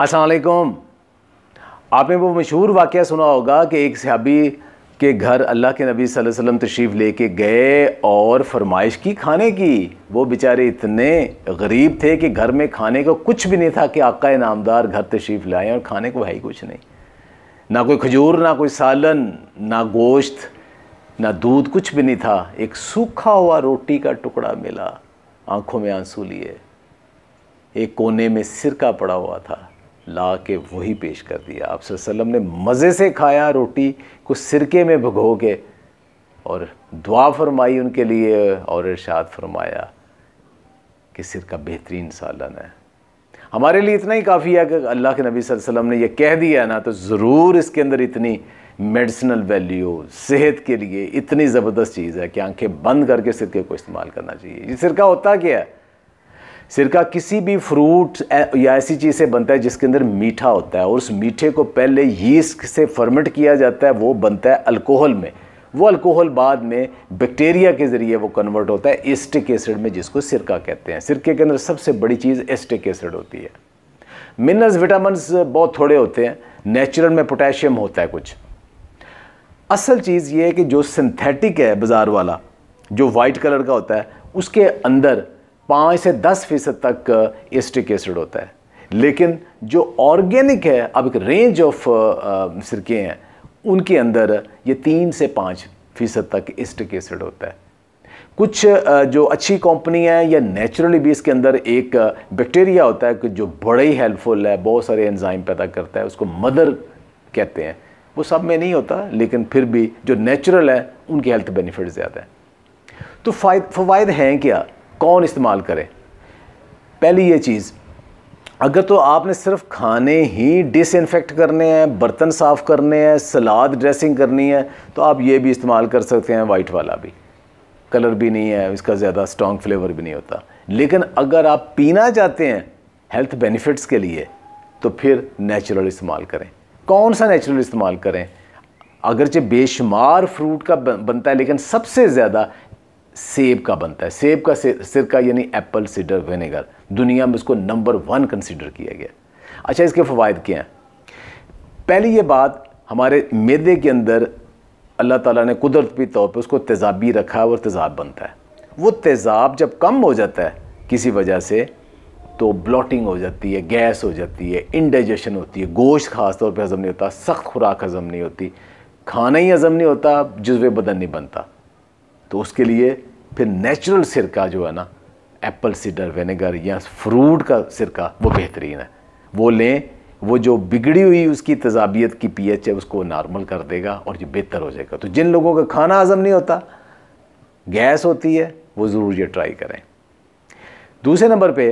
असलकुम आपने वो मशहूर वाक़ सुना होगा कि एक सहाबी के घर अल्लाह के नबी वसल्लम तशरीफ़ लेके गए और फरमाइश की खाने की वो बेचारे इतने गरीब थे कि घर में खाने को कुछ भी नहीं था कि आका इनामदार घर तशरीफ़ लाएँ और खाने को है ही कुछ नहीं ना कोई खजूर ना कोई सालन ना गोश्त ना दूध कुछ भी नहीं था एक सूखा हुआ रोटी का टुकड़ा मिला आँखों में आंसू लिए एक कोने में सिरका पड़ा हुआ था ला के वही पेश कर दिया आप सल्लम ने मज़े से खाया रोटी को सिरके में भगो के और दुआ फरमाई उनके लिए और इर्शाद फरमाया कि सिरका बेहतरीन सालन है हमारे लिए इतना ही काफ़ी है कि अल्लाह के नबी वसल्लम ने यह कह दिया ना तो ज़रूर इसके अंदर इतनी मेडिसिनल वैल्यू सेहत के लिए इतनी ज़बरदस्त चीज़ है कि आंखें बंद करके सिरके को इस्तेमाल करना चाहिए ये सिरका होता क्या है सिरका किसी भी फ्रूट या ऐसी चीज़ से बनता है जिसके अंदर मीठा होता है और उस मीठे को पहले यीस्ट से फर्मेंट किया जाता है वो बनता है अल्कोहल में वो अल्कोहल बाद में बैक्टीरिया के ज़रिए वो कन्वर्ट होता है एस्टिक एसिड में जिसको सिरका कहते हैं सिरके के अंदर सबसे बड़ी चीज़ एस्टिक एसिड होती है मिनरल्स विटामिन बहुत थोड़े होते हैं नेचुरल में पोटेशियम होता है कुछ असल चीज़ ये है कि जो सिंथेटिक है बाज़ार वाला जो वाइट कलर का होता है उसके अंदर पाँच से दस फीसद तक एस्टिक एसिड होता है लेकिन जो ऑर्गेनिक है अब एक रेंज ऑफ सिरके हैं उनके अंदर ये तीन से पाँच फीसद तक एस्टिक एसिड होता है कुछ जो अच्छी कंपनी है या नेचुरली भी इसके अंदर एक बैक्टीरिया होता है जो बड़ा ही हेल्पफुल है बहुत सारे एंजाइम पैदा करता है उसको मदर कहते हैं वो सब में नहीं होता लेकिन फिर भी जो नेचुरल है उनके हेल्थ बेनिफिट ज़्यादा हैं तो फायद फ़वाद हैं क्या कौन इस्तेमाल करें पहली ये चीज़ अगर तो आपने सिर्फ खाने ही डिसइनफेक्ट करने हैं बर्तन साफ़ करने हैं सलाद ड्रेसिंग करनी है तो आप ये भी इस्तेमाल कर सकते हैं वाइट वाला भी कलर भी नहीं है इसका ज़्यादा स्ट्रॉन्ग फ्लेवर भी नहीं होता लेकिन अगर आप पीना चाहते हैं हेल्थ बेनिफिट्स के लिए तो फिर नेचुरल इस्तेमाल करें कौन सा नेचुरल इस्तेमाल करें अगरचे बेशुमार फ्रूट का बनता है लेकिन सबसे ज़्यादा सेब का बनता है सेब का सिरका यानी एप्पल सीडर विनेगर दुनिया में इसको नंबर वन कंसिडर किया गया अच्छा इसके फ़वाद क्या हैं पहली ये बात हमारे मैदे के अंदर अल्लाह ताला ने कुदरती तौर पे उसको तेज़ाबी रखा है और तेज़ाब बनता है वो तेज़ाब जब कम हो जाता है किसी वजह से तो ब्लॉटिंग हो जाती है गैस हो जाती है इनडाइजेशन होती है गोश्त खास तौर हज़म नहीं होता सख्त खुराक हज़म नहीं होती खाना ही हज़म नहीं होता जज्वे बदन नहीं बनता तो उसके लिए फिर नेचुरल सिरका जो है ना एप्पल सीडर विनेगर या फ्रूट का सिरका वो बेहतरीन है वो लें वो जो बिगड़ी हुई उसकी तजाबियत की पीएच है उसको नॉर्मल कर देगा और ये बेहतर हो जाएगा तो जिन लोगों का खाना हज़म नहीं होता गैस होती है वो ज़रूर ये ट्राई करें दूसरे नंबर पे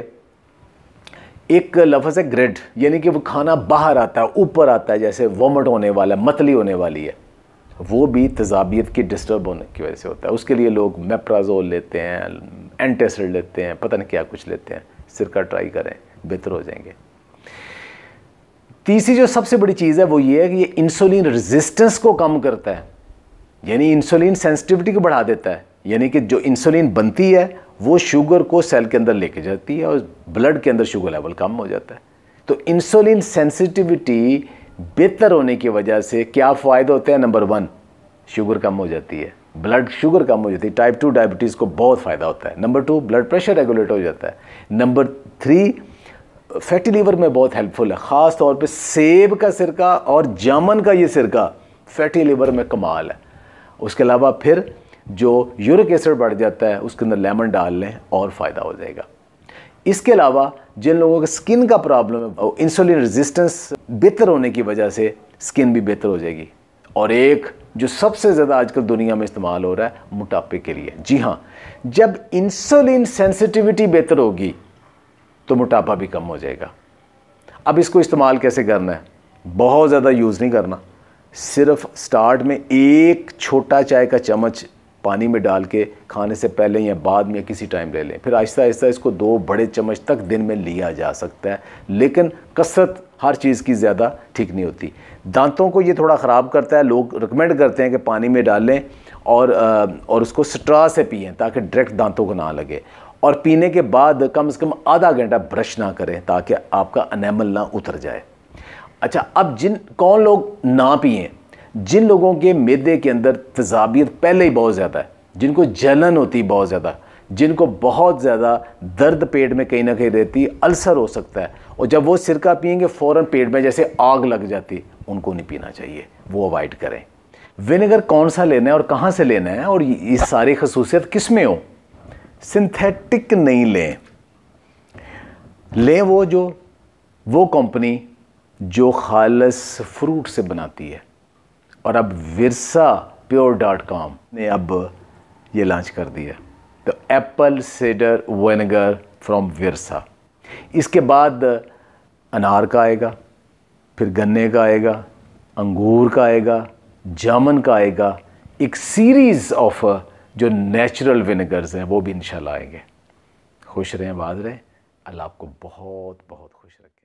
एक लफज है ग्रेड यानी कि वो खाना बाहर आता है ऊपर आता है जैसे वॉमट होने वाला है मतली होने वाली है वो भी तजाबियत की डिस्टर्ब होने की वजह से होता है उसके लिए लोग मेप्राजोल लेते हैं एंटेसिड लेते हैं पता नहीं क्या कुछ लेते हैं सिरका ट्राई करें बेहतर हो जाएंगे तीसरी जो सबसे बड़ी चीज़ है वो ये है कि ये इंसुलिन रेजिस्टेंस को कम करता है यानी इंसुलिन सेंसिटिविटी को बढ़ा देता है यानी कि जो इंसुलिन बनती है वो शुगर को सेल के अंदर लेके जाती है और ब्लड के अंदर शुगर लेवल कम हो जाता है तो इंसुलिन सेंसिटिविटी बेहतर होने की वजह से क्या फ़ायदे होते हैं नंबर वन शुगर कम हो जाती है ब्लड शुगर कम हो जाती है टाइप टू डायबिटीज़ को बहुत फ़ायदा होता है number two blood pressure regulate हो जाता है नंबर थ्री फैटी लीवर में बहुत हेल्पफुल है ख़ास तौर पे सेब का सिरका और जामन का ये सिरका फैटी लीवर में कमाल है उसके अलावा फिर जो यूरिक एसिड बढ़ जाता है उसके अंदर लेमन डाल लें और फ़ायदा हो जाएगा इसके अलावा जिन लोगों के स्किन का प्रॉब्लम है इंसुलिन रेजिस्टेंस बेहतर होने की वजह से स्किन भी बेहतर हो जाएगी और एक जो सबसे ज़्यादा आजकल दुनिया में इस्तेमाल हो रहा है मोटापे के लिए जी हाँ जब इंसुलिन सेंसिटिविटी बेहतर होगी तो मोटापा भी कम हो जाएगा अब इसको इस्तेमाल कैसे करना है बहुत ज़्यादा यूज़ नहीं करना सिर्फ स्टार्ट में एक छोटा चाय का चम्मच पानी में डाल के खाने से पहले या बाद में किसी टाइम ले लें फिर आहिस्ता आहिस्ता इसको दो बड़े चम्मच तक दिन में लिया जा सकता है लेकिन कसरत हर चीज़ की ज़्यादा ठीक नहीं होती दांतों को ये थोड़ा ख़राब करता है लोग रिकमेंड करते हैं कि पानी में डालें और और उसको स्ट्रा से पिएं ताकि डायरेक्ट दांतों को ना लगे और पीने के बाद कम से कम आधा घंटा ब्रश ना करें ताकि आपका अनेमल ना उतर जाए अच्छा अब जिन कौन लोग ना पिएं जिन लोगों के मैदे के अंदर तजाबियत पहले ही बहुत ज़्यादा है जिनको जलन होती बहुत ज़्यादा जिनको बहुत ज़्यादा दर्द पेट में कहीं ना कहीं रहती अल्सर हो सकता है और जब वो सिरका पियेंगे फ़ौर पेट में जैसे आग लग जाती उनको नहीं पीना चाहिए वो अवॉइड करें विनेगर कौन सा लेना है और कहाँ से लेना है और ये सारी खसूसियत किस में हो सिंथेटिक नहीं लें लें वो जो वो कंपनी जो खालस फ्रूट से बनाती है और अब विरसा प्योर डॉट कॉम ने अब ये लॉन्च कर दिया तो apple cider vinegar from Virsa इसके बाद अनार का आएगा फिर गन्ने का आएगा अंगूर का आएगा जामन का आएगा एक सीरीज़ ऑफ जो नेचुरल विनेगर्स हैं वो भी इंशाल्लाह आएंगे खुश रहें बाज रहें अल्लाह आपको बहुत बहुत खुश रखें